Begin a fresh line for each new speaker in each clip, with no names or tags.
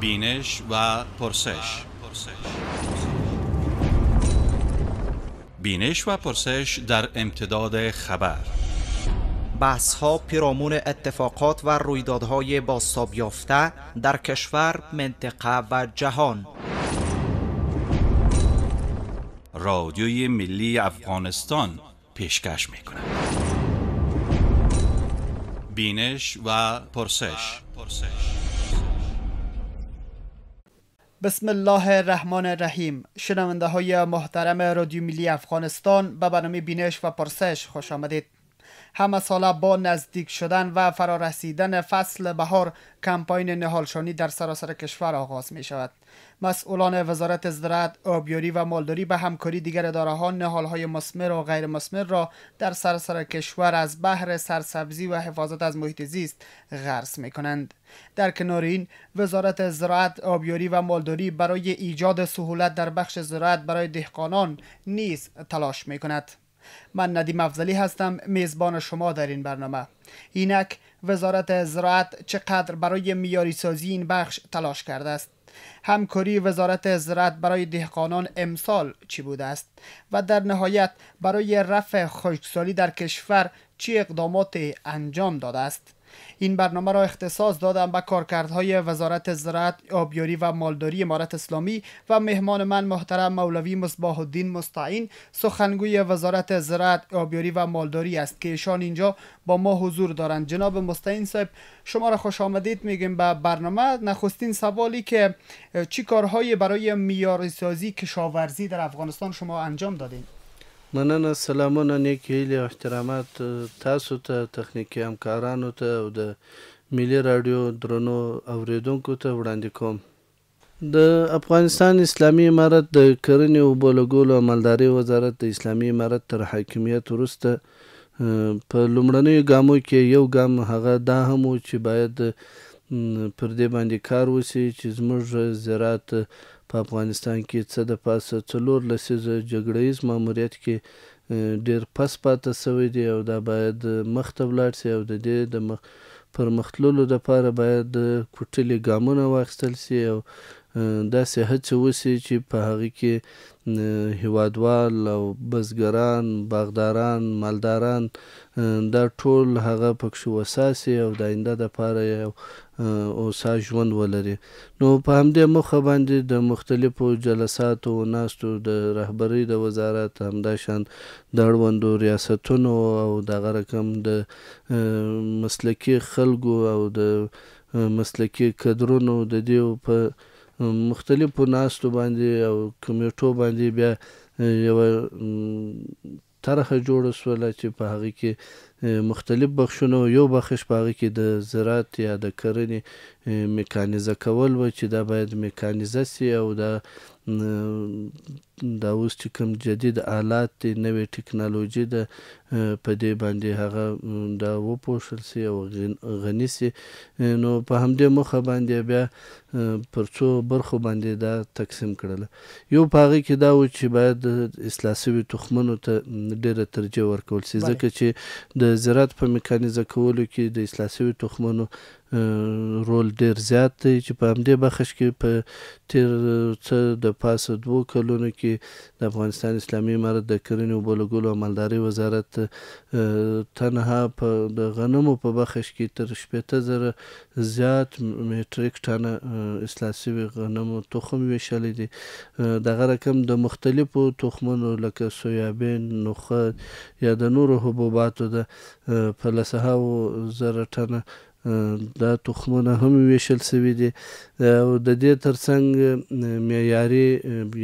بینش و پرسش بینش و پرسش در
امتداد خبر بحث ها پیرامون اتفاقات و رویدادهای یافته در کشور، منطقه و جهان
رادیوی ملی افغانستان پیشکش می بینش و پرسش
بسم الله الرحمن الرحیم شنونده های محترم رادیو ملی افغانستان به برنامه بینش و پرسش خوش آمدید همه با نزدیک شدن و فرارسیدن فصل بهار کمپاین نهالشانی در سراسر کشور آغاز می شود. مسئولان وزارت زراعت، آبیاری و مالداری به همکاری دیگر داره ها نهال های مسمر و غیر مسمر را در سراسر کشور از بحر سرسبزی و حفاظت از محیط زیست غرس می کنند. در کنار این وزارت زراعت آبیاری و مالداری برای ایجاد سهولت در بخش زراعت برای دهقانان نیز تلاش می کند. من ندیم افزلی هستم میزبان شما در این برنامه اینک وزارت زراعت چقدر برای میاری سازی این بخش تلاش کرده است همکاری وزارت زراعت برای دهقانان امسال چی بوده است و در نهایت برای رفع خشکسالی در کشور چه اقدامات انجام داده است این برنامه را اختصاص دادم به کارکردهای وزارت زراعت آبیاری و مالداری امارت اسلامی و مهمان من محترم مولوی مصباح الدین مستعین سخنگوی وزارت زراعت آبیاری و مالداری است که ایشان اینجا با ما حضور دارند جناب مستعین صاحب شما را خوش آمدید میگیم به برنامه نخستین سوالی که چی کارهایی برای میاری کشاورزی در افغانستان شما انجام دادید
مننه سلامونه نیک هیلې او احترامات تاسو ته تخنیکی همکارانو ته او د ملي رادیو درنو اوریدونکو ته وړاندې کوم د افغانستان اسلامی امارت د کرنې او بولګولو عملداري وزارت د اسلامی امارت تر حاکمیت وروسته په لومړنیو ګامو کې یو ګام هغه دا هم و چې باید پر دې باندې کار وشي چې زموږ زراعت په افغانستان کې څه د پاسه څلور لسیزه جګړهیز ماموریت کې ډیر پس پاته سوی دی او دا باید مخته ولاړ سي او د دې د مخ پرمختللو دپاره باید کوټلې ګامونه واخیستل سي او داسې هڅې وسي چې په هغې کې هیوادوال او بزګران باغداران مالداران دا ټول هغه پکښې وساسي او د آینده دپاره یو او سا ژوند ولري نو په همدې مخه باندې د مختلفو جلساتو او ناستو د رهبری د وزارت همدا شان د اړوندو ریاستونو او دغه رقم د مسلکي خلکو او د مسلکي کدرونو د دې په مختلفو ناستو باندې او کمیټو باندې بیا یو طرحه جوړه سوله چې په هغه کې مختلف بخشونه یو بخش په هغه کې د زراعت یا د کرنې میکانیزه کول و چې دا باید میکانیزه سي او دا دا اوس چې کوم جدید آلات دی نوې ټکنالوژي د په دې باندې هغه دا وپوښل سي او غني سي نو په همدې مخه باندې بیا پر څو برخو باندې دا تقسیم کړل یو پاغه کې دا و چې باید اصلاح شوی تخمونو ته ډیره ترجیح ورکول سي ځکه چې د زراعت په میکانیزه کولو کې د اصلاح شوی تخمونو رول ډیر زیات دی چې په همدې بخش کې په تیر څه د پاسه دوو کلونو کې د افغانستان اسلامي امارت د کرنې او بولګولو او مالدارۍ وزارت تنها په د غنمو په بخش کې تر شپېته زره زیات میټریک ټنه اصلاح شوي غنمو تخم ویشلی دي دغه رقم د مختلفو تخمونو لکه سویابین نخود یا د نورو حبوباتو د په لسهاوو زره ټنه دا تخمونه هم ویشل سوي دي او د دې ترڅنګ معیاري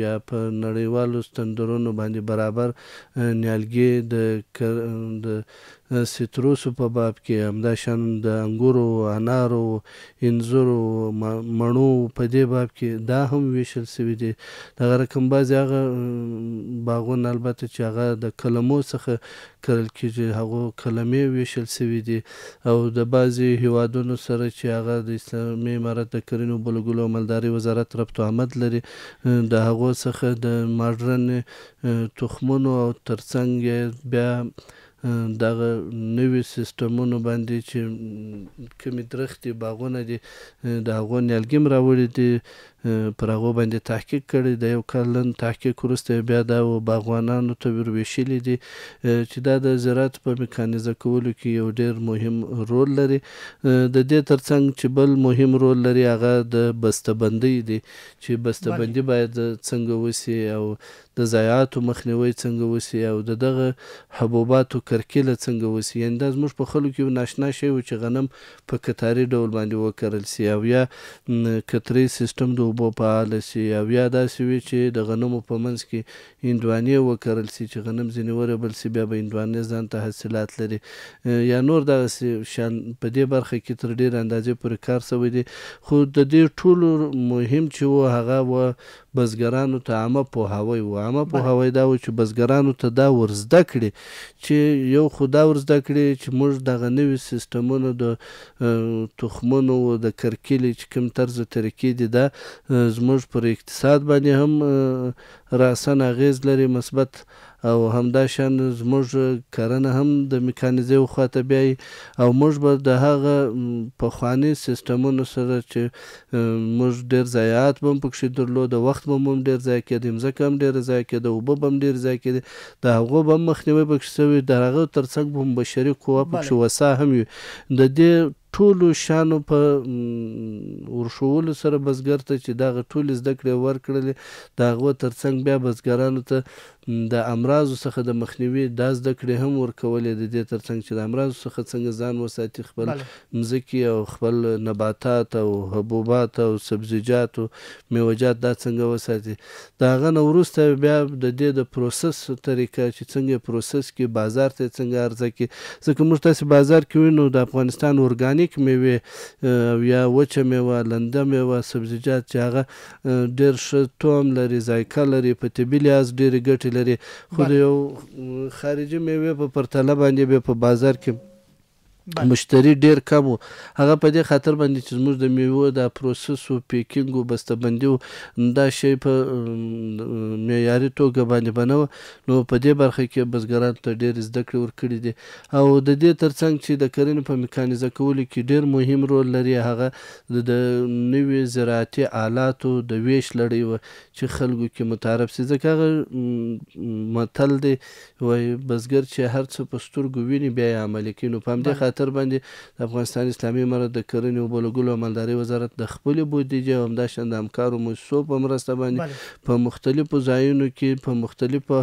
یا په نړیوالو ستندرونو باندې برابر نیالګي د د سیتروسو په باب کې همدا شان د انګورو انارو انځرو مڼو په دې باب کې دا هم ویشل سوي دي دغه رقم بعضې هغه باغونه البته چې هغه د کلمو څخه کرل کېږي هغو کلمې ویشل سوي دي او د بعضې هیوادونو سره چې هغه د اسلامي امارت د کرنو بلګلو او مالدارۍ وزارت ربط و عمد لري د هغو څخه د ماډرن تخمونو او ترڅنګ بیا دغه نوي سیستمونو باندې چې کمی درختې باغونه دي د هغو نیالګي م راوړي دي پر هغو باندې تحقیق کړی د یو کال لن تحقیق وروسته بیا دا و باغوانانو ته ورویشلي دي چې دا د زراعت په میکانیزه کولو کې یو ډیر مهم رول لري د دې ترڅنګ چې بل مهم رول لري هغه د بستهبندۍ دی چې بستهبندي باید څنګه وسی او د ضایعاتو مخنیوي څنګه وسی او د دغه حبوباتو کرکیله څنګه وسی یعنې دا زموږ په خلکو کې ناشنا شی و چې غنم په کتاري ډول باندې وکرل سي او یا کتري سیستم د اوبو فعاله سي او یا داسې وي چې د غنمو په منځ کې هندوانې وکرل سي چې غنم ځینې ورېبل سي بیا به هندوانې ځان ته حاصلات لري یا نور دغسې شیان په دې برخه کې تر ډېره اندازې پورې کار سوی دی خو د دې ټولو مهم چې و هغه و بزګرانو ته عامه پوهاوی و عامه پوهاوی دا و چې بزګرانو ته دا ور زده کړي چې یو خو دا ور زده کړي چې موږ دغه نوي سیستمونو د تخمونو د کرکیلې چې کوم طرز طریقې دي دا زموږ پر اقتصاد باندې هم راسن اغیز لري مثبت او همدا شان زموږ کرنه هم د میکانیزه او خاطه بیا او موږ به د هغه په خواني سیستمونو سره چې موږ ډیر ضایعات بم پکې درلود د وخت بم ډیر ضایع کړي مزکه هم ډیر ضایع کړي د وب بم ډیر ضایع کړي د هغه بم مخنیوي پکې شوی د هغه ترڅنګ بم بشري قوه پکې وسا هم د دې ټولو شانو په ورښولو سره بزګر ته چې دغه ټولې زده کړې ورکړلې د هغو ترڅنګ بیا بزګرانو ته د امراضو څخه د مخنیوي دا زده کړې هم ورکولې د دې ترڅنګ چې د امراضو څخه څنګه ځان وساتي خپل مځکې او خپل نباتات او حبوبات او سبزیجات او میوجات دا څنګه وساتي د هغه نه وروسته بیا د دې د پروسس طریقه چې څنګه پروسس کې بازار ته څنګه عرضه کې ځکه موږ تاسې بازار کې وینو د افغانستان اورګانیک ارګانیک میوه یا وچه میوه لنده میوه سبزیجات چې هغه ډېر ښه توم لري ذایقه لري په طبي لحاظ ډېرې ګټې لري خو د یو خارجي میوې په پرتله باندې بیا په بازار کې مشتری ډیر کم وو هغه په دې خاطر باندې چې موږ د میوو د پروسس او پیکینګ او بستهبندي دا شی په معیاري توګه باندې بنو نو په دې برخه کې بزګران ته ډیر زده کړې ورکړې دي او د دې ترڅنګ چې د کرنې په میکانیزه کولو کې ډیر مهم رول لري هغه د نوې زراعتي آلاتو د ویش لړۍ و چې خلکو کې متعارف سي ځکه هغه متل دی وایي بزګر چې هر څه په سترګو ویني بیا یې عملي کوي نو په همدې خاطر ملاتړ باندې د افغانستان اسلامي امارت د کرنې او بلګلو او مالدارۍ وزارت د خپلې بودیجې او همداشان د همکارو مؤسسو په مرسته باندې په مختلفو ځایونو کې په مختلفو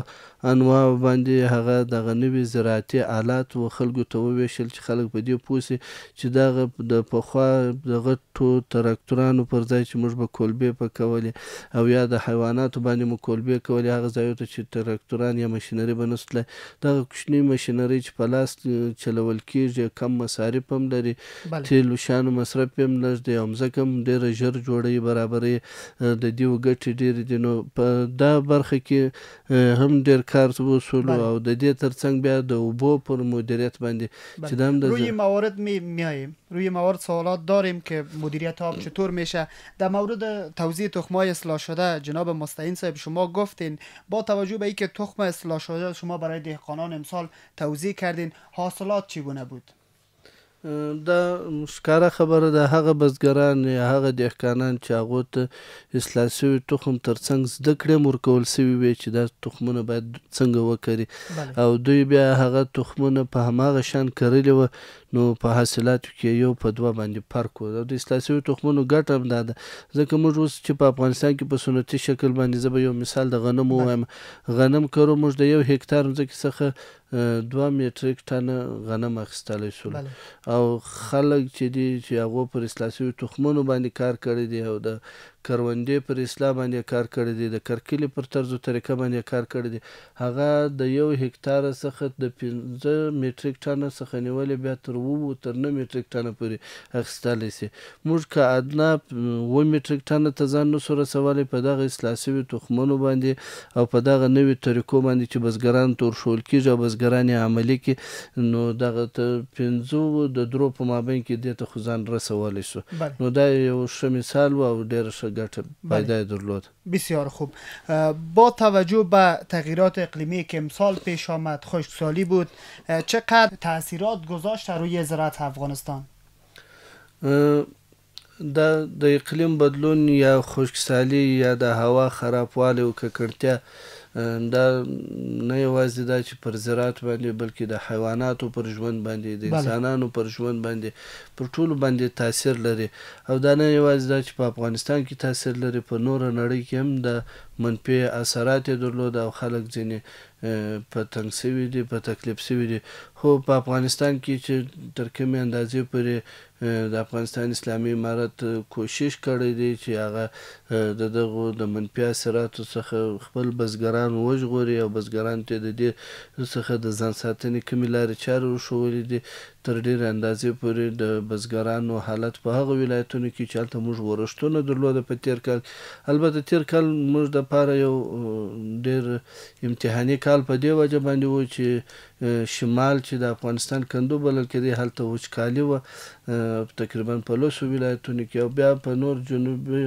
انواعو باندې هغه دغه نوي زراعتي آلات و خلکو ته وویشل چې خلک په دې پوه سي چې دغه د پخوا د غټو تراکتورانو پر ځای چې موږ به کولبې پکولې او یا د حیواناتو باندې مو کولبې کولې هغه ځایو ته چې تراکتوران یا مشینري به نه تللی دغه کوچني مشینري چې په لاس چلول کېږي کم مصارف هم لري تیلو شانو مصرف هم لږ دی او مځکه هم ډېره ژر جوړوي برابرې د دې ګټې ډېرې دي نو په دا برخه کې هم ډېر کار وصولو بله. او د دې ترڅنګ بیا د اوبو پر مدیریت باندې بله. چې د روی
موارد می میایم روی موارد سوالات داریم که مدیریت آب چطور میشه در مورد توزیع تخم های اصلاح شده جناب مستعین صاحب شما گفتین با توجه به اینکه تخم اصلاح شده شما برای دهقانان امسال توزیع کردین حاصلات چگونه بود
دا ښکاره خبره ده هغه بزګران یا هغه دهقانان چې هغو ته اصلاح شوي تخم تر څنګ زده کړې ورکول سوي وي چې دا تخمونه باید څنګه وکري او دوی بیا هغه تخمونه په هماغه شان کرلي وه نو په حاصلاتو کې یو په دوه باندې فرق و د اصلاح شوي تخمونو ګټه هم دا ده ځکه موږ اوس چې په افغانستان کې په سنتي شکل باندې زه به یو مثال د غنم ووایم غنم کرو موږ د یو هکتار ځمکې څخه دوه میټریک ټنه غنم اخیستلی شول او خلک چې دي چې هغو پر اصلاح شوي تخمونو باندې کار کړی دی او د کروندې پر اصلاح باندې کار کړی دی د کرکلي پر طرزو طریقه باندې کار کړی دی هغه د یو هکتار څخه د 15 میټریک ټنه څخه نیولې بیا تر وو تر 9 میټریک ټنه پورې اخیستلی سي موږ که ادنا و میټریک ټنه ته ځان نسو رسولی په دغه اصلاح شوي تخمونو باندې او په دغه نوي طریقو باندې چې بزګران تور شول کېږي او بزګران یې عملي کې نو دغه ته پنځو د درو په مابین کې دې ته خو ځان رسولی شو نو دا یو ښه مثال و او ډېره ښه گرتن بله. فایده درلود
بسیار خوب با توجه به تغییرات اقلیمی که امسال پیش آمد خشکسالی بود چقدر تاثیرات گذاشت روی زراعت افغانستان
د د اقلیم بدلون یا خشکسالی یا د هوا خرابوالی او ککړتیا دا نه یوازې دا چې پر زراعت باندې بلکې د حیواناتو پر ژوند باندې د انسانانو پر ژوند باندې پر ټولو باندې تاثیر لري او دا نه یوازې دا چې په افغانستان کې تاثیر لري په نوره نړۍ کې هم د منفي اثرات یې درلود او خلک ځینې په تنګ سوي دي په تکلیف سوي دي خو په افغانستان کې چې تر کومې اندازې پورې د افغانستان اسلامي امارت کوشش کړی دی چې هغه د دغو د منفي اثراتو څخه خپل بزګران وژغوري او بزګران ته د دې څخه د ځان ساتنې کومې لارې چارې وښولې دي تر ډېره اندازې پورې د بزګرانو حالت په هغه ولایتونو کې چې هلته موږ ورښتونه درلوده په تېر کال البته تېر کال موږ دپاره یو ډېر امتحاني کال په دې وجه باندې و چې شمال چې د افغانستان کندو بلل کېدی هلته وچکالي وه تقریبا په لسو ولایتونو کې او بیا په نور جنوبي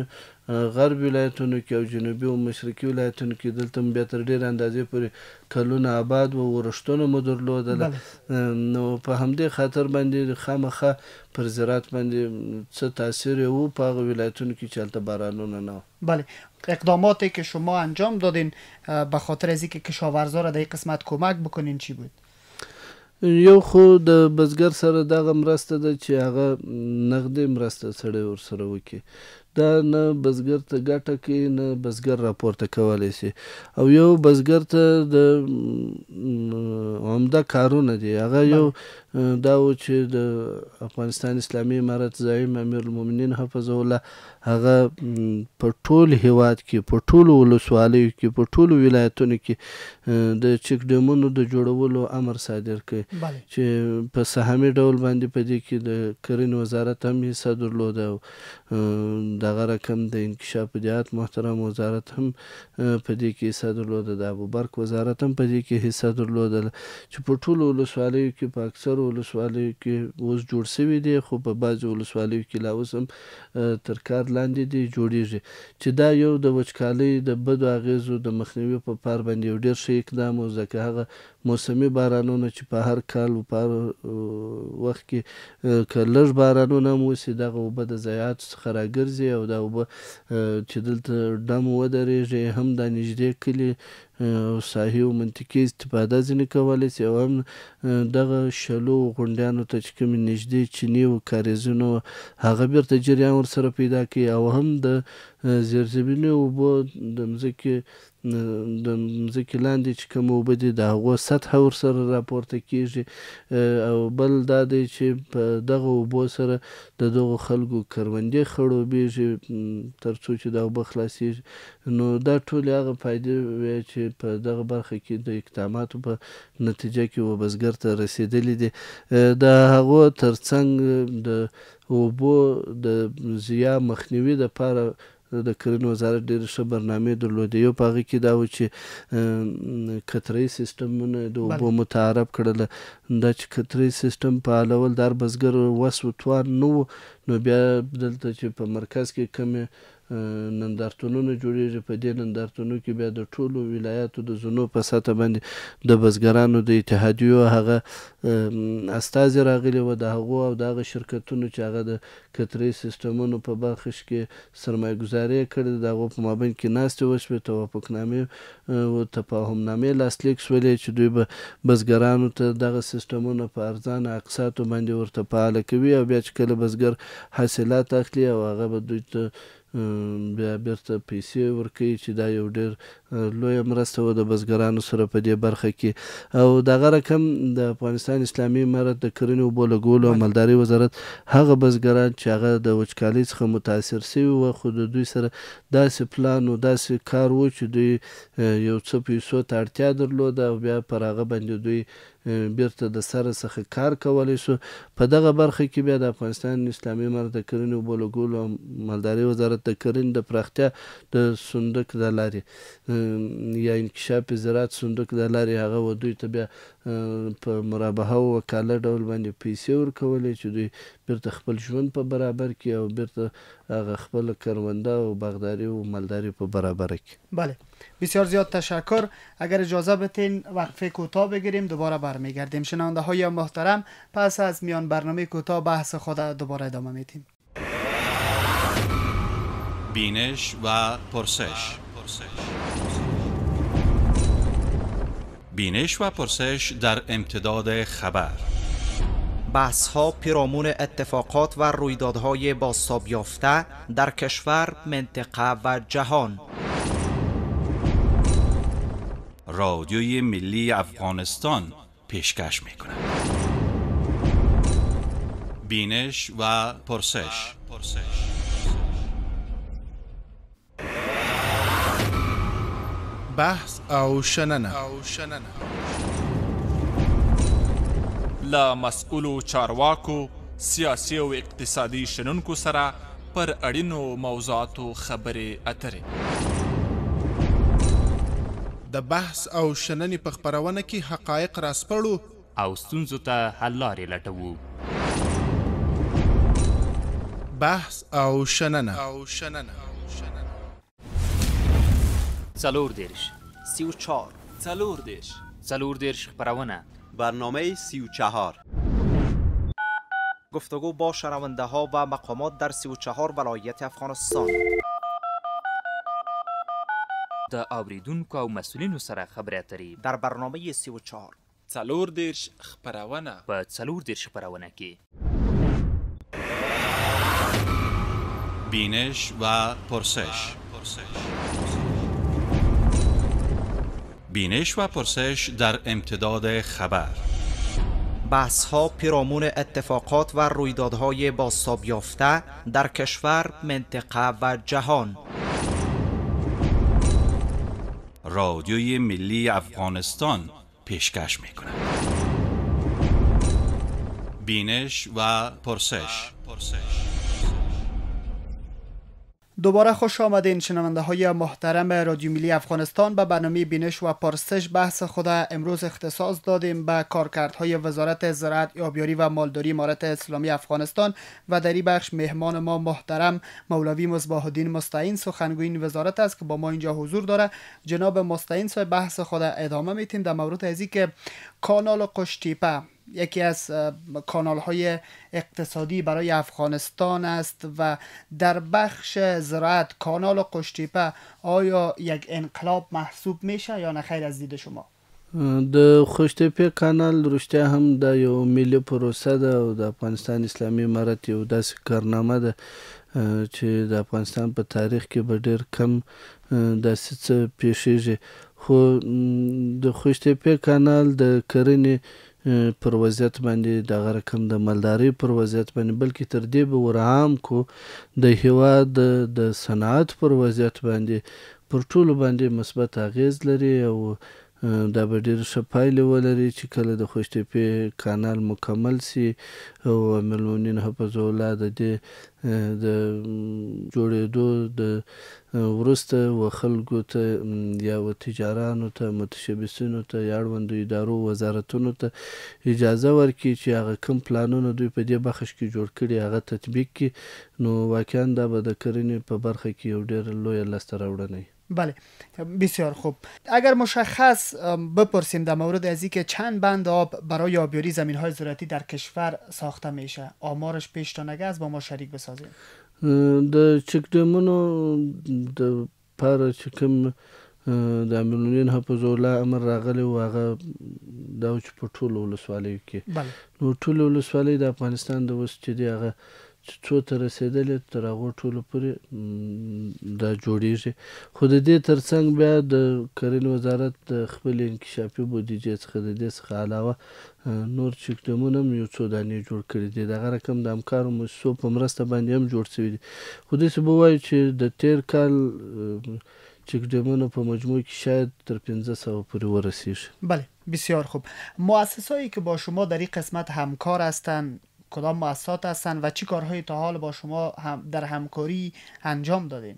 غرب ولایتونو کې او جنوبي او مشرقي ولایتونو کې دلته بیا تر ډېر اندازې پورې کلونه آباد و ورشتونه مو درلودله نو په همدې خاطر باندې خامخا پر زراعت باندې څه تاثیر یې و په هغه ولایتونو کې چې هلته بارانونه نه
بله اقداماتی که شما انجام دادین به خاطر از اینکه کشاورزا را در این قسمت کمک بکنین چی بود
یو خو د بزګر سره دغه مرسته ده چې هغه نغدي مرسته سړی ورسره وکړي دا نه بزګر ته ګټه کوي نه بزګر راپورته کولی سي او یو بزګر ته د عمده کارونه دي هغه یو دا و چې د افغانستان اسلامي امارت زعیم امیر المؤمنین حفظ الله هغه په ټول هیواد کې په ټولو ولسوالیو کې په ټولو ولایتونو کې د چک ډیمونو د جوړولو امر صادر کړي چې په سهامي ډول باندې په دې کې د کرین وزارت هم حصہ درلوده دغه رقم د انکشاف دیات محترم وزارت هم په دې کې حصہ درلوده د ابوبرک وزارت هم په دې کې حصہ درلوده چې په ټولو ولسوالیو کې په اکثرو ولسوالیو کې اوس جوړ شوي دي خو په بعضې ولسوالیو کې لا اوس هم تر کار لاندې دي جوړیږي چې دا یو د وچکالۍ د بدو اغیزو د مخنیوي په پار باندې یو ډېر ښه اقدام و ځکه هغه موسمي بارانونه چې په هر کال په هر وخت کې که لږ بارانونه هم وسي دغه اوبه د ضایعاتو څخه راګرځي او دا اوبه چې دلته ډم ودرېږي هم دا نږدې کلي او ساحي او منطقي استفاده ځینې کولی سي او هم دغه شلو غونډیانو ته چې کومې نږدې چینې و کاریزونه هغه بیرته جریان ورسره پیدا کوي او هم د زیرزمیني اوبو د مځکې د مځکې لاندې چې کوم اوبه دي د هغو سطحه ورسره راپورته کیږي او بل دا دی چې په دغه اوبو سره د دغو خلکو کروندې خړوبېږي تر څو چې دا اوبه خلاصېږي نو دا ټولې هغه فایدې وې چې په دغه برخه کې د اقداماتو په نتیجه کې و بزګر ته رسېدلې دي د هغو تر څنګ د اوبو د زیا مخنیوي دپاره د کرنې وزارت ډېر ښه برنامه درلودې یو په هغه کې دا و چې کترۍ سیستمونه د اوبو متعارف کړل دا چې کترۍ سیستم په الول دار بزګر وسو توان نو نو بیا دلته چې په مرکز کې کمې نندارتونونه جوړیږي په دې نندارتونو کې بیا د ټولو ولایاتو د زونو په سطح باندې د بزګرانو د اتحادیو هغه استازي راغلي و د هغو او د هغه شرکتونو چې هغه د کتري سیستمونو په برخه کې سرمایه‌ګزاري کړې د هغو په مابین کې ناستې وشوې توافقنامې او تفاهمنامې لاسلیک شولې چې دوی به بزګرانو ته دغه سیستمونه په ارزانه اقساطو باندې ورته فعاله کوي او بیا چې کله بزګر حاصلات اخلي او هغه به دوی ته بیا بیرته پیسې ورکوي چې دا یو ډېر لوی مرسته و د بزګرانو سره په دې برخه کې او دغه رقم د افغانستان اسلامي امارت د کرنې او بولګولو او مالداري وزارت هغه بزګران چې هغه د وچکالۍ څخه متاثر شوی و خو د دوی سره داسې پلان او داسې کار و چې دوی یو څه پیسو ته اړتیا درلوده او بیا پر هغه باندې دوی بیرته د سره څخه کار کولی شو په دغه برخه کې بیا د افغانستان اسلامي امارت د کرنې او بولګولو او مالدارۍ وزارت د کرنې د پراختیا د صندوق د لارې یا انکشاف زراعت صندوق د لارې هغه و دوی ته بیا په مرابحه او وکاله ډول باندې پیسې ورکولې چې دوی بیرته خپل ژوند په برابر کړي او بیرته هغه خپل کرونده او باغداري او مالداري په برابر کړي
بله بسیار زیاد تشکر اگر اجازه بتین وقفه کوتاه بگیریم دوباره برمیگردیم شنانده های محترم پس از میان برنامه کوتاه بحث خود دوباره ادامه میدیم
بینش و پرسش, و پرسش. بینش و پرسش در امتداد
خبر بحث ها پیرامون اتفاقات و رویدادهای یافته در کشور، منطقه و جهان
رادیوی ملی افغانستان پیشکش می بینش و پرسش
بحث او شننه او شننه
لا مسؤلو چارواکو سیاسي او اقتصادي شنونکو سره پر اړینو موضوعاتو خبرې اترې د بحث او شننې په خبرونه کې حقایق راسپړو او ستونزو ته حل لارې لټوو بحث او شننه
او شننه
څلور دیرش 34 و چار سلور دیش خبرونه برنامه 34 و
گفتگو با شنونده ها و مقامات در 34 ولایت افغانستان
د اوریدونکو او مسولینو سره خبرې اترې در برنامه 34 څلور دیرش خبرونه په څلور دیرش خبرونه کې بینش و پرسش بینش و پرسش در امتداد خبر
بحث ها پیرامون اتفاقات و رویدادهای یافته در کشور، منطقه و جهان
رادیوی ملی افغانستان پیشکش می بینش و پرسش, و پرسش.
دوباره خوش آمدین شنونده های محترم رادیو میلی افغانستان به برنامه بینش و پرسش بحث خود امروز اختصاص دادیم به کارکردهای وزارت زراعت یابیاری و مالداری امارت اسلامی افغانستان و در این بخش مهمان ما محترم مولوی مصباح الدین مستعین سخنگوی این وزارت است که با ما اینجا حضور داره جناب مستعین صاحب بحث خود ادامه میتیم در مورد ازی که کانال قشتیپه یکی از کانال های اقتصادی برای افغانستان است و در بخش زراعت کانال قشتیپه آیا یک انقلاب محسوب میشه یا نه خیر از دید شما
د خوشتپه کانال رشته هم د یو ملی پروسه ده او د افغانستان اسلامي امارت یو داسې کارنامه ده چې د افغانستان په تاریخ کې به ډیر کم داسې څه پیښیږي خو د خوشتپه کانال د کرنې پر وضعیت باندې دغه رقم د مالدارۍ پر وضعیت باندې بلکې تر دې به ورعام کو د هیواد د صنعت پر وضعیت باندې پر ټولو باندې مثبت اغیز لري او دا به ډېر ښه پایلې ولري چې کله د خوشتپې کانال مکمل سي او امرالمؤمنین حفظ الله د دې د جوړېدو د وروسته و خلکو ته یا و تجارانو ته متشبسینو ته یا اړوندو ادارو وزارتونو ته اجازه ورکړي چې هغه کوم پلانونه دوی په دې بخش کې جوړ کړي هغه تطبیق کړي نو واقعا دا به د کرنې په برخه کې یو ډېر لویه لاسته راوړنه
بله بسیار خوب اگر مشخص بپرسیم در مورد از که چند بند آب برای آبیاری زمین های زراعتی در کشور ساخته میشه آمارش پیش نگه با ما شریک بسازیم
د دیمونو د پاره چکم کوم د امرالمؤمنین ها زوله امر راغلی و هغه دا چې په ټولو که کې بله. نو ټولو ولسوالۍ د افغانستان د چیدی چې څو ته رسېدلې تر هغو ټولو پورې دا جوړیږي خو د دې تر څنګ بیا د کرنې وزارت د خپلې انکشافي بودیجې څخه د دې څخه علاوه نور چکدمونه هم یو څو دانې جوړ کړي دي دغه رقم د همکارو مؤسسو په مرسته باندې هم جوړ شوي دي خو داسې به ووایو چې د تېر کال چکدمونه په مجموع کې شاید تر 1500 پورې ورسیږي
بله بسیار خوب مؤسسایی که با شما در این قسمت همکار هستند کدام مؤسسات هستند و چی کارهایی تا حال با شما هم در همکاری انجام دادین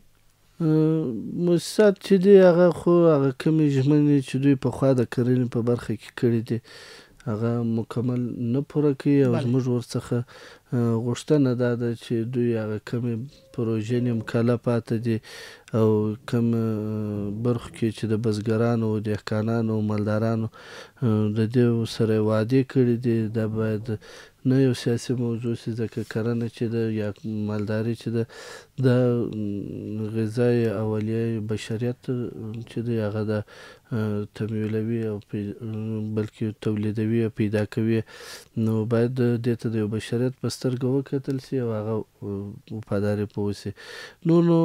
مؤسسات چې دی هغه خو هغه کمی ژمنې چې دوی په خوا د کرنې په برخه کې کړې دي هغه مکمل نه پوره کوي او زموږ ورڅخه غوښتنه دا ده چې دوی هغه کمی پروژې نیم کاله پاتې دي او کم برخو کې چې د بزګرانو او دهقانانو او مالدارانو د دې سره وعده کړي دي دا باید نه یو سیاسي موضوع سي ځکه کرنه چې ده یا مالداري چې ده دا غذای اولیه بشریت چې دی هغه د تمویلوي او بلکې تولیدوي او پیدا کوي نو باید دې ته د یو بشریت په سترګه وکتل سي او هغه وفادارې په وسي نو نو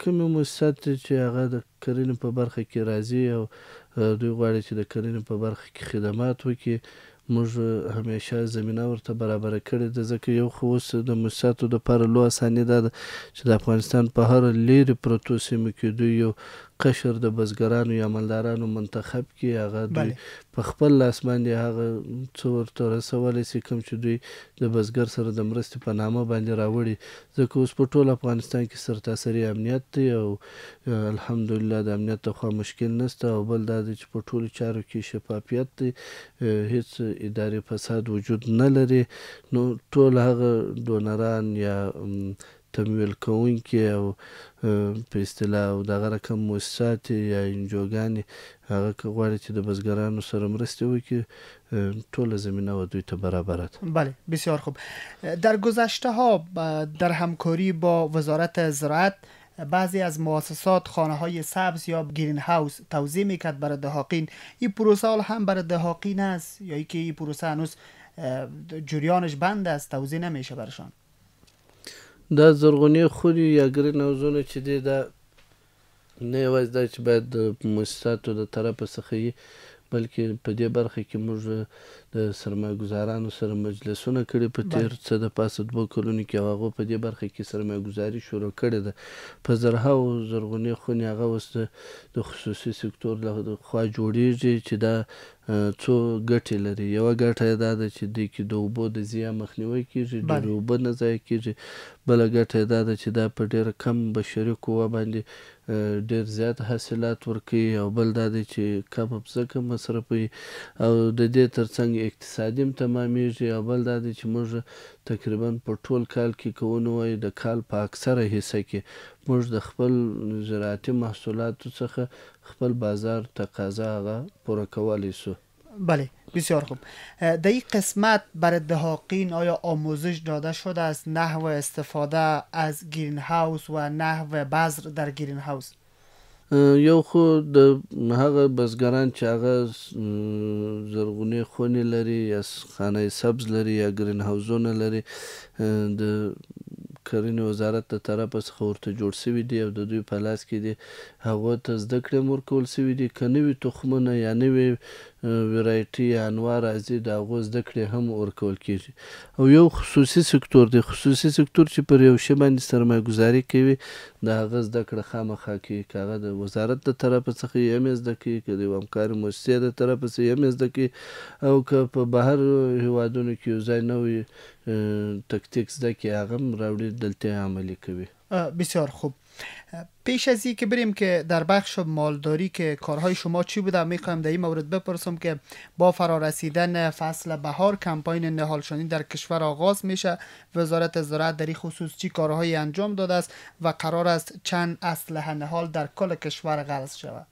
کومې موسسات چې هغه د کرنې په برخه کې راځي او دوی غواړي چې د کرنې په برخه کې خدمات وکړي موږ همیشه زمینه ورته برابره کړې ده ځکه یو خو اوس د موسساتو دپاره لوی اساني دا ده چې د افغانستان په هر لیرې پرتو سیمو کې دوی یو قشر د بزګرانو یا مالدارانو منتخب کی هغه دوی په خپل لاس باندې هغه څور تر سوال سي کوم چې دوی د بزګر سره د مرستې په نامه باندې راوړي ځکه اوس په ټول افغانستان کې سرتاسري امنیت دی او الحمدلله د امنیت ته خو مشکل نشته او بل دا چې په ټولو چارو کې شفافیت دی هیڅ اداري فساد وجود نه لري نو ټول هغه دونران یا تمویل کوونکي او په اصطلاح او دغه رقم مؤسسات یا انجوګانې هغه که غواړي چې د بزګرانو سره مرستې وکړي ټول زمینه و دوی ته برابر
بله بسیار خوب در گذشته ها در همکاری با وزارت زراعت بعضی از مؤسسات خانه های سبز یا گرین هاوس توزیع میکرد برای دهاقین این پروسه هم برای دهاقین است یا اینکه این پروسه هنوز جریانش بند است توزیع نمیشه برشان
دا زرغونې خونې یا ګرین هاوسونه چې دي دا نه یوازې دا چې باید د مؤسساتو د طرفه څخه وي بلکې په دې برخه کې موږ د سرمایهګزارانو سره مجلسونه کړي په تیر څه د پاسه دوه کلونو کې هغه په دې برخه کې سرمایهګزاري شروع کړې ده په زرهاو زرغونې خونې هغه اوس د خصوصي سکتور له خوا جوړیږي چې دا څو ګټې لري یوه ګټه یې دا ده چې دې کې د اوبو د زیان مخنیوی کیږي ډېرې اوبه نه ضایع کیږي بله ګټه یې دا ده چې دا په ډېره کم بشري قوه باندې ډیر زیات حاصلات ورکوي او بل دا دی چې کم مځکه مصرفوي او د دې ترڅنګ اقتصادي هم تمامیږي او بل دا دی چې موږ تقریبا په ټول کال کې که ونه وایو د کال په اکثره حصه کې موږ د خپل زراعتي محصولاتو څخه خپل بازار تقاضا هغه پوره کولی سو
بله بسیار خوب در این قسمت بر دهاقین آیا آموزش داده شده است نحو استفاده از گرین هاوس و نحو بذر در گرین هاوس
یو خو د هغه بزګران چې هغه زرغونی خونی لري یا خانه سبز لري یا گرین هاوسونه لري د کرنې وزارت ته طرفه څخه ورته جوړ سوي دي او د دوی په لاس کې دي هغو ته زده کړې هم ورکول سوي دي که نوي تخمونه یا نوي ویرایټي یا انواع راځي د هغو زده کړې هم ورکول کېږي او یو خصوصي سکتور دی خصوصي سکتور چې پر یو شی باندې سرمایه ګزاري کوي د هغه زده کړه خامخا کوي که هغه د وزارت د طرفه څخه یې هم زده کوي که د یوه همکارې موسسې د طرفه څخه یې هم زده کوي او که په بهر هیوادونو کې یو ځای نوی تکتیک زده کړي هغه هم راوړي دلته عملي کوي
بسیار خوب پیش از که بریم که در بخش مالداری که کارهای شما چی بوده میخوایم در این مورد بپرسم که با فرارسیدن فصل بهار کمپاین نهالشانی در کشور آغاز میشه وزارت زراعت در این خصوص چی کارهایی انجام داده است و قرار است چند اسلحه نهال در کل کشور غرض شود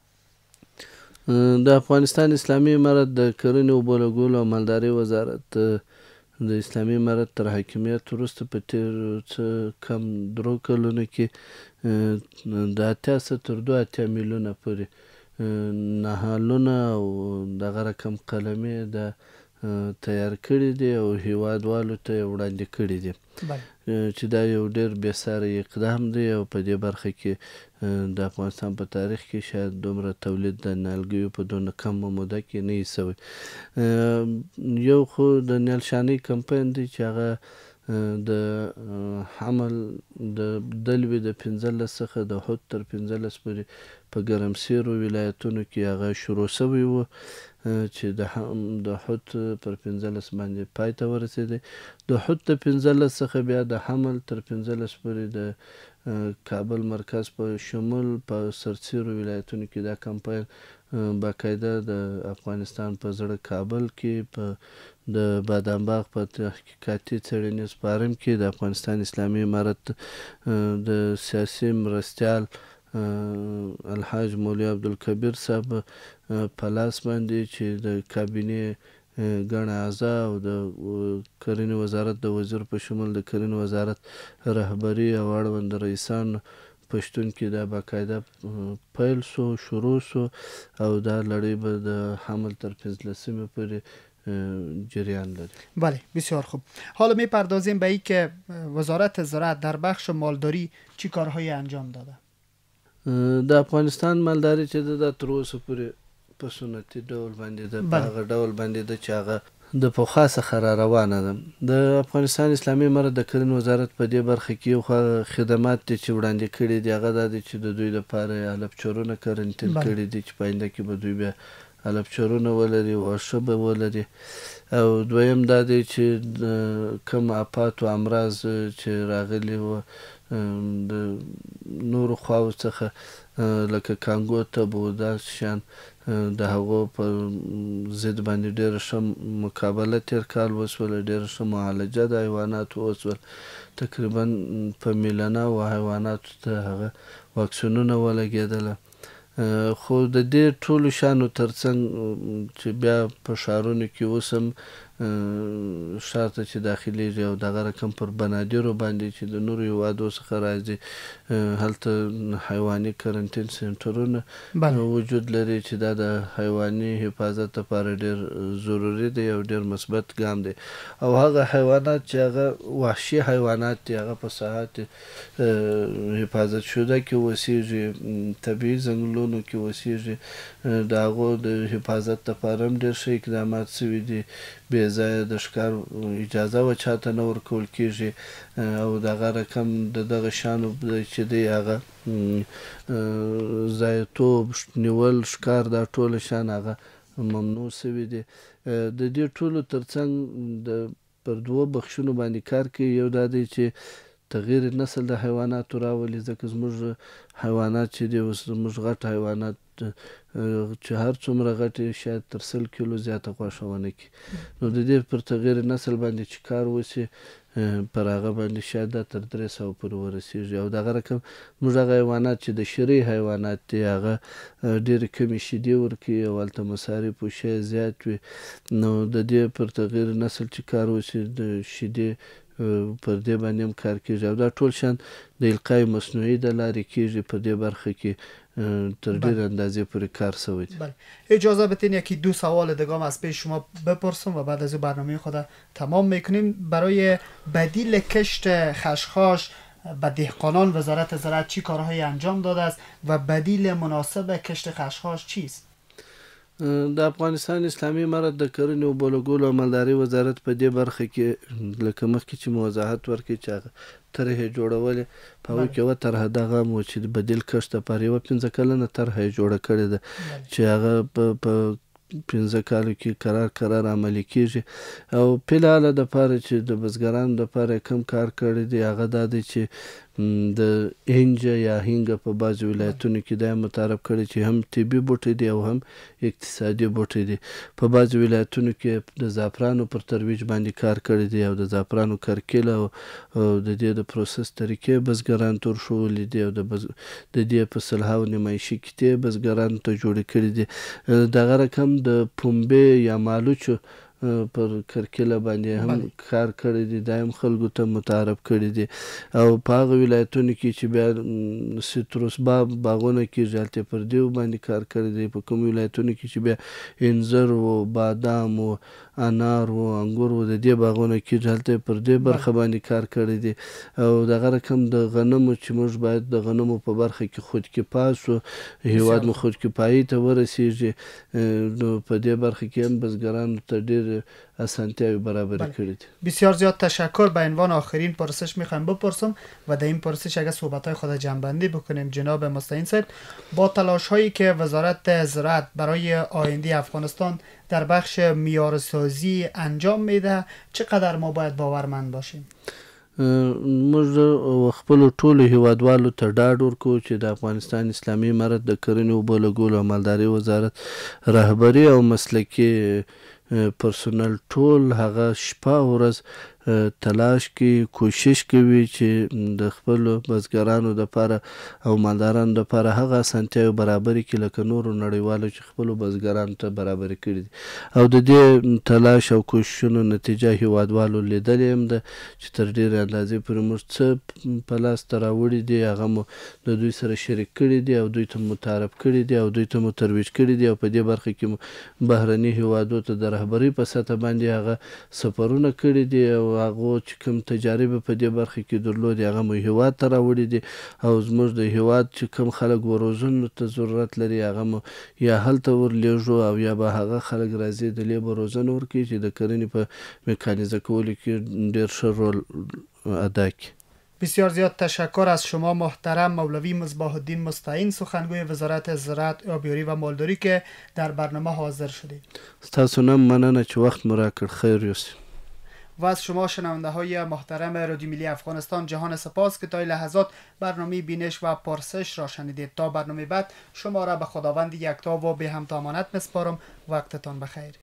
در افغانستان اسلامی مرد در کرن و و و وزارت د اسلامي امارت تر حاکمیت وروسته په تیر څه کم درو کلونو کې د اتیا څخه تر دوه اتیا میلیونه پورې نهالونه او دغه رقم قلمې د تیار کړي دي او هیوادوالو ته یې وړاندې کړي دي چې دا یو ډېر بېساری اقدام دی او په دې برخه کې د افغانستان په تاریخ کې شاید دومره تولید د نیالګیو په دونه کمه موده کې نه وي سوی یو خو د نیالشانۍ کمپاین دی چې هغه د حمل د دلوي د پنځلس څخه د حد تر پنځلس پورې په ګرمسیرو ولایتونو کې هغه شروع سوی و چې د د حد پر پنځلس باندې پای ته ورسېدی د حد د پنځلس څخه بیا د حمل تر پنځلس پورې د کابل مرکز په شمول په سرچیرو ولایتونو کې دا کمپاین باقاعده د افغانستان په زړه کابل کې په د بادام باغ په تحقیقاتي څېړنیز فارم کې د افغانستان اسلامي امارت د سیاسي مرستیال الحاج مولوی عبدالکبیر صاحب په لاس باندې چې د کابینه ګڼه اعضا او د کرنې وزارت د وزیر په شمول د کرنې وزارت رهبري او اړوند رئیسان پښتون کې دا باقاعده پیل سو شروع سو او دا لړۍ به د حمل تر پنځلسمې پورې جریان داره
بله بسیار خوب حالا میپردازیم به ای که وزارت زراعت در بخش مالداری چی کارهایی انجام داده
د دا افغانستان مالداری چې د تر اوسه پورې په سنتي ډول باندې د هغه ډول باندې د چاغه د پوخا څخه را روانه ده د افغانستان اسلامي مرد د کرن وزارت په دې برخه کې یو خدمات چې وړاندې کړي دي هغه دا دي چې د دوی لپاره الف چورونه کرنټین کړي دي چې پاینده کې به دوی بیا الپچرونه ولري واښه به ولري او دویم دا دی چې کم آفات او امراض چې راغلي وو د نورو خواو څخه لکه کانګو تبو داسې شیان د هغو په ضد باندې ډېره ښه مقابله تېر کال وشوله ډېره ښه معالجه د حیواناتو وشول تقریبا په میلنه او حیواناتو ته هغه واکسینونه ولګېدله خو د دې ټولو شانو ترڅنګ چې بیا په ښارونو کې اوس هم ښار ته چې داخلیږي او دغه رقم پر بنادرو باندې چې د نورو هیوادو څخه راځي هلته حیواني کرنټین سنټرونه وجود لري چې دا د حیواني حفاظت لپاره ډېر ضروري دی او ډېر مثبت ګام دی او هغه حیوانات چې هغه وحشي حیوانات دي هغه په ساحات حفاظت شده کې اوسېږي طبیعي ځنګلونو کې اوسېږي د هغو د حفاظت لپاره هم ډېر ښه اقدامات شوي دي بې ځایه د ښکار اجازه و چاته نه ورکول کیږي او دغه رقم د دغه شانو چې دی هغه ځایتوب نیول ښکار دا ټول شان هغه ممنوع سوي دي د دې ټولو ترڅنګ د پر دوه بخښونو باندې کار کوي یو دا دی چې تغیر نسل د حیواناتو راولي ځکه زموږ حیوانات چې دي اوس زموږ غټ حیوانات چې هر څومره غټې شاید تر سل کیلو زیاته غوښه ونه کړي نو د دې پر تغیر نسل باندې چې کار وشي پر هغه باندې شاید دا تر درې سوه پورې ورسېږي او دغه رقم موږ هغه حیوانات چې د شرعي حیوانات دي هغه ډېرې کمې شیدې ورکوي او هلته مصارف وشی زیات وي نو د دې پر تغیر نسل چې کار وشي د شیدې پر دې باندې هم کار کیږي او دا ټول شان د القای مصنوعي د لارې کیږي پر دې برخه کې تر بله. اندازه پر کار سوید
بله اجازه بتین یکی دو سوال دگام از پیش شما بپرسم و بعد از برنامه خود تمام میکنیم برای بدیل کشت خشخاش به دهقانان وزارت زراعت چی کارهایی انجام داده است و بدیل مناسب کشت خشخاش چیست
د افغانستان اسلامي امارت د کرنې او بولګولو او مالدارۍ وزارت په دې برخه کې لکه مخکې چې مو وضاحت ورکړي چې هغه طرحې جوړولې په هغو کې یوه طرحه دغه هم و چې د بدیل کښت دپاره یوه پنځه کلنه طرحه یې جوړه کړې ده چې هغه په په پنځه کالو کې قرار قرار عملی کیږي او فلحاله دپاره چې د بزګرانو دپاره کم کار کړی دی هغه دا دی چې د هنج یا هنګ په بعضو ولایتونو کې دا متعارف کړی چې هم طبي بوټي دي او هم اقتصادي بوټي دي په بعضو ولایتونو کې د زعفرانو پر ترویج باندې کار کړی دی او د زعفرانو کرکیله او د دې د پروسس طریقې بزګران تور شولې دي او د د دې په سلهاو نمایشي کتې بزګران ته جوړې کړې دي دغه رقم د پومبې یا مالوچو پر کرکیله باندې هم کار کړی دی دا هم خلکو ته متعارف کړی دی او په هغه ولایتونو کې چې بیا سیتروس باغ باغونه کېږي هلته پر دیو باندې کار کړی دی په کوم ولایتونو کې چې بیا انځر و بادام و انار وو انګور وو د دې باغونو کې هلته پر دې برخه باندې کار کړی دی او دغه رقم د غنمو چې موږ باید د غنمو په برخه کې خود کې پاسو هیواد مو خود کې پای ته ورسیږي نو په دې برخه کې هم بزګرانو ته ډېر اسانتیاوی برابر بله.
بسیار زیاد تشکر به عنوان آخرین پرسش میخوایم بپرسم و در این پرسش اگر صحبت های خود جنبندی بکنیم جناب مستعین سید با تلاش هایی که وزارت زراعت برای آینده افغانستان در بخش میارسازی انجام میده چقدر ما باید باورمند باشیم
موږ خپل ټولو هیوادوالو ته ډاډ ورکوو چې د افغانستان اسلامی مرد د کرنې اوبه لګولو او وزارت رهبری او مسلکي پرسونل ټول هغه شپه ورځ تلاش کوي کوشش کوي چې د خپل بزګرانو لپاره او مالدارانو لپاره هغه اسانتیاوې برابرې کړي لکه نورو نړیوالو چې خپلو بزګرانو ته برابرې کړي دي او د دې تلاش او کوششونو نتیجه هیوادوالو لیدلې هم ده چې تر ډېرې اندازې پورې موږ څه په لاسته راوړي دي هغه مو د دوی سره شریک کړي دي او دوی ته مو تعرف کړي دي او دوی ته مو ترویج کړي دي او په دې برخه کې مو بهرني هیوادو ته د رهبرۍ په سطح باندې هغه سفرونه کړي دي او هغو چې کوم تجارب په دې برخه کې درلودې هغه مو هیواد ته راوړي دي او زموږ د هیواد چې کوم خلک وروزنو ته ضرورت لري هغه مو یا هلته ورلېږو او یا به هغه خلک راځي د لیبه روزنه ورکوي چې د کرنې په میکانیزه کولو کې ډېر ښه رول ادا کړي
بسیار زیاد تشکر از شما محترم مولوی مصباح الدین مستعین سخنگوی وزارت زراعت آبیاری و مالداری که در برنامه حاضر شدید.
ستاسو مننه چې وخت مو راکړ خیر یوسف.
و از شما شنونده های محترم رادیو ملی افغانستان جهان سپاس که تا لحظات برنامه بینش و پرسش را شنیدید تا برنامه بعد شما را به خداوند یکتا و به همتامانت مسپارم وقتتان بخیر